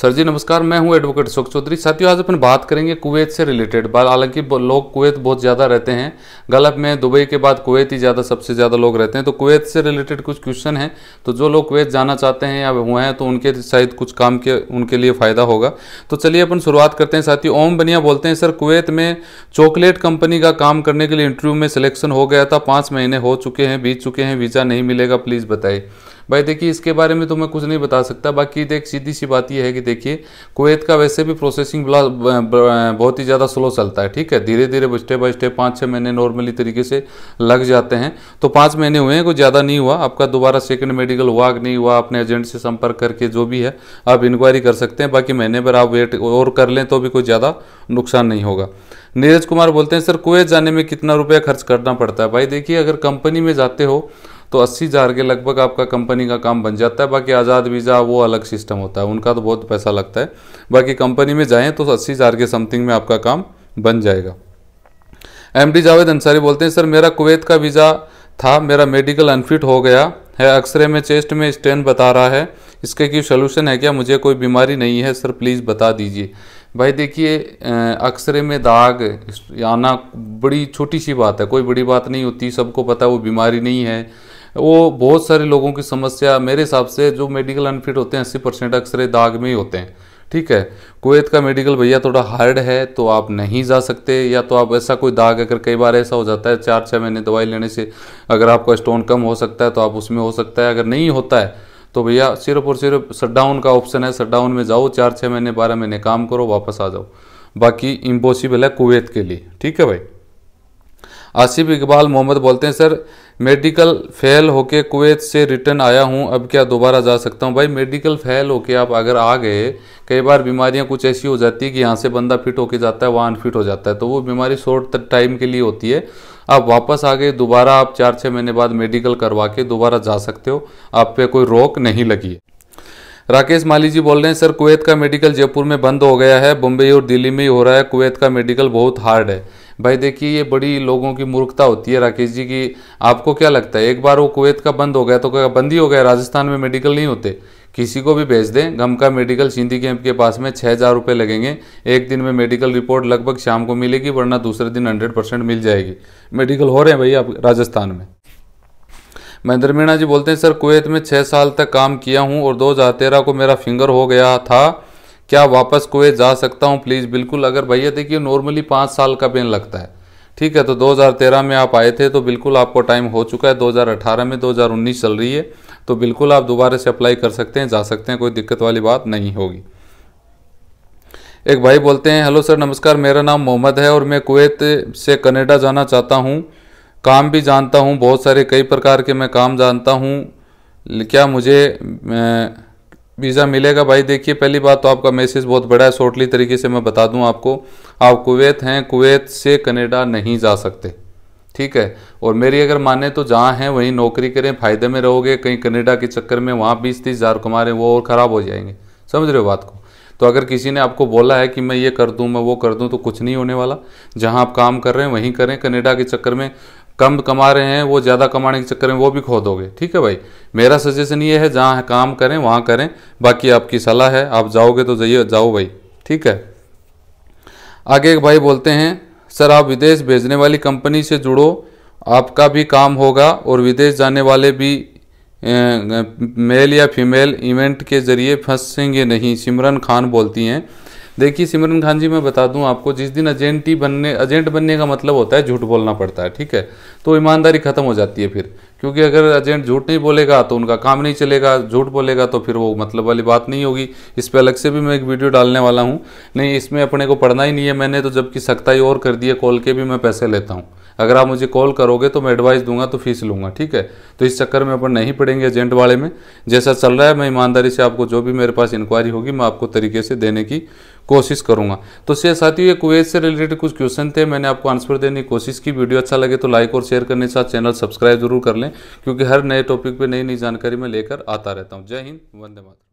sir जी नमस्कार मैं हूं एडवोकेट अशोक चौधरी साथियों आज अपन बात करेंगे कुवैत से रिलेटेड हालांकि लोग कुवैत बहुत ज़्यादा रहते हैं गलत में दुबई के बाद कुवैत ही ज़्यादा सबसे ज़्यादा लोग रहते हैं तो कुवैत से रिलेटेड कुछ क्वेश्चन हैं तो जो लोग कुवैत जाना चाहते हैं या हुए हैं तो उनके शायद कुछ काम के उनके लिए फ़ायदा होगा तो चलिए अपन शुरुआत करते हैं साथियों ओम बनिया बोलते हैं सर कुवैत में चॉकलेट कंपनी का काम करने के लिए इंटरव्यू में सिलेक्शन हो गया था पाँच महीने हो चुके हैं बीत चुके हैं वीज़ा नहीं मिलेगा प्लीज़ बताइए भाई देखिए इसके बारे में तो मैं कुछ नहीं बता सकता बाकी देख सीधी सी बात यह है कि देखिए कुवैत का वैसे भी प्रोसेसिंग बहुत ही ज़्यादा स्लो चलता है ठीक है धीरे धीरे स्टेप बाय स्टेप पाँच छः महीने नॉर्मली तरीके से लग जाते हैं तो पाँच महीने हुए हैं कोई ज़्यादा नहीं हुआ आपका दोबारा सेकेंड मेडिकल हुआ कि नहीं हुआ अपने एजेंट से संपर्क करके जो भी है आप इंक्वायरी कर सकते हैं बाकी महीने पर आप वेट और कर लें तो भी कोई ज़्यादा नुकसान नहीं होगा नीरज कुमार बोलते हैं सर कुवैत जाने में कितना रुपया खर्च करना पड़ता है भाई देखिए अगर कंपनी में जाते हो तो अस्सी हज़ार के लगभग आपका कंपनी का काम बन जाता है बाकी आज़ाद वीज़ा वो अलग सिस्टम होता है उनका तो बहुत पैसा लगता है बाकी कंपनी में जाएँ तो अस्सी हज़ार के समथिंग में आपका काम बन जाएगा एम डी जावेद अंसारी बोलते हैं सर मेरा कुवैत का वीज़ा था मेरा मेडिकल अनफिट हो गया है एक्सरे में चेस्ट में स्टेन बता रहा है इसके की सोल्यूशन है क्या मुझे कोई बीमारी नहीं है सर प्लीज़ बता दीजिए भाई देखिए एक्सरे में दाग आना बड़ी छोटी सी बात है कोई बड़ी बात नहीं होती सबको पता वो बीमारी नहीं है वो बहुत सारे लोगों की समस्या मेरे हिसाब से जो मेडिकल अनफिट होते हैं अस्सी परसेंट अक्सर दाग में ही होते हैं ठीक है कुवैत का मेडिकल भैया थोड़ा हार्ड है तो आप नहीं जा सकते या तो आप ऐसा कोई दाग अगर कई बार ऐसा हो जाता है चार छः महीने दवाई लेने से अगर आपका स्टोन कम हो सकता है तो आप उसमें हो सकता है अगर नहीं होता है तो भैया सिर्फ और सिर्फ शटडाउन का ऑप्शन है शटडाउन में जाओ चार छः महीने बारह महीने काम करो वापस आ जाओ बाकी इम्पॉसिबल है कुवैत के लिए ठीक है भाई आसिफ इकबाल मोहम्मद बोलते हैं सर मेडिकल फेल होके कुवैत से रिटर्न आया हूँ अब क्या दोबारा जा सकता हूँ भाई मेडिकल फेल होके आप अगर आ गए कई बार बीमारियाँ कुछ ऐसी हो जाती है कि यहाँ से बंदा फिट होके जाता है वहाँ अनफिट हो जाता है तो वो बीमारी शॉर्ट टाइम के लिए होती है आप वापस आ गए दोबारा आप चार छः महीने बाद मेडिकल करवा के दोबारा जा सकते हो आप पे कोई रोक नहीं लगी राकेश माली जी बोल रहे हैं सर कुवैत का मेडिकल जयपुर में बंद हो गया है बम्बई और दिल्ली में ही हो रहा है कुवैत का मेडिकल बहुत हार्ड है भाई देखिए ये बड़ी लोगों की मूर्खता होती है राकेश जी की आपको क्या लगता है एक बार वो कुवैत का बंद हो गया तो क्या बंद ही हो गया राजस्थान में मेडिकल नहीं होते किसी को भी भेज दें गम का मेडिकल सिंधी कैंप के पास में छः हज़ार रुपये लगेंगे एक दिन में मेडिकल रिपोर्ट लगभग शाम को मिलेगी वरना दूसरे दिन हंड्रेड परसेंट मिल जाएगी मेडिकल हो रहे हैं भाई आप राजस्थान में महेंद्र मीणा जी बोलते हैं सर कुवैत में छः साल तक काम किया हूँ और दो को मेरा फिंगर हो गया था क्या वापस कुवैत जा सकता हूँ प्लीज़ बिल्कुल अगर भैया देखिए नॉर्मली पाँच साल का पेन लगता है ठीक है तो 2013 में आप आए थे तो बिल्कुल आपको टाइम हो चुका है 2018 में 2019 चल रही है तो बिल्कुल आप दोबारा से अप्लाई कर सकते हैं जा सकते हैं कोई दिक्कत वाली बात नहीं होगी एक भाई बोलते हैं हेलो सर नमस्कार मेरा नाम मोहम्मद है और मैं कुवैत से कनेडा जाना चाहता हूँ काम भी जानता हूँ बहुत सारे कई प्रकार के मैं काम जानता हूँ क्या मुझे वीज़ा मिलेगा भाई देखिए पहली बात तो आपका मैसेज बहुत बड़ा है शॉर्टली तरीके से मैं बता दूं आपको आप कुवैत हैं कुवैत से कनाडा नहीं जा सकते ठीक है और मेरी अगर माने तो जहाँ हैं वहीं नौकरी करें फ़ायदे में रहोगे कहीं कनाडा के चक्कर में वहाँ बीस तीस हज़ार कमा रहे हैं वो और ख़राब हो जाएंगे समझ रहे हो बात को तो अगर किसी ने आपको बोला है कि मैं ये कर दूँ मैं वो कर दूँ तो कुछ नहीं होने वाला जहाँ आप काम कर रहे हैं वहीं करें कनाडा के चक्कर में कम कमा रहे हैं वो ज़्यादा कमाने के चक्कर में वो भी खो दोगे ठीक है भाई मेरा सजेशन ये है जहाँ काम करें वहाँ करें बाकी आपकी सलाह है आप जाओगे तो जाइए जाओ भाई ठीक है आगे एक भाई बोलते हैं सर आप विदेश भेजने वाली कंपनी से जुड़ो आपका भी काम होगा और विदेश जाने वाले भी मेल या फीमेल इवेंट के ज़रिए फंसेंगे नहीं सिमरन खान बोलती हैं देखिए सिमरन खान जी मैं बता दूं आपको जिस दिन एजेंट ही बनने एजेंट बनने का मतलब होता है झूठ बोलना पड़ता है ठीक है तो ईमानदारी खत्म हो जाती है फिर क्योंकि अगर एजेंट झूठ नहीं बोलेगा तो उनका काम नहीं चलेगा झूठ बोलेगा तो फिर वो मतलब वाली बात नहीं होगी इस पर अलग से भी मैं एक वीडियो डालने वाला हूँ नहीं इसमें अपने को पढ़ना ही नहीं है मैंने तो जबकि सख्ताई और कर दी है कॉल के भी मैं पैसे लेता हूँ अगर आप मुझे कॉल करोगे तो मैं एडवाइस दूंगा तो फीस लूंगा ठीक है तो इस चक्कर में अपन नहीं पड़ेंगे एजेंट वाले में जैसा चल रहा है मैं ईमानदारी से आपको जो भी मेरे पास इंक्वायरी होगी मैं आपको तरीके से देने की कोशिश करूंगा तो शेयर साथियों ये कुवैत से रिलेटेड कुछ क्वेश्चन थे मैंने आपको आंसर देने की कोशिश की वीडियो अच्छा लगे तो लाइक और शेयर करने के साथ चैनल सब्सक्राइब जरूर कर लें क्योंकि हर नए टॉपिक पर नई नई जानकारी मैं लेकर आता रहता हूँ जय हिंद वंदे मातरम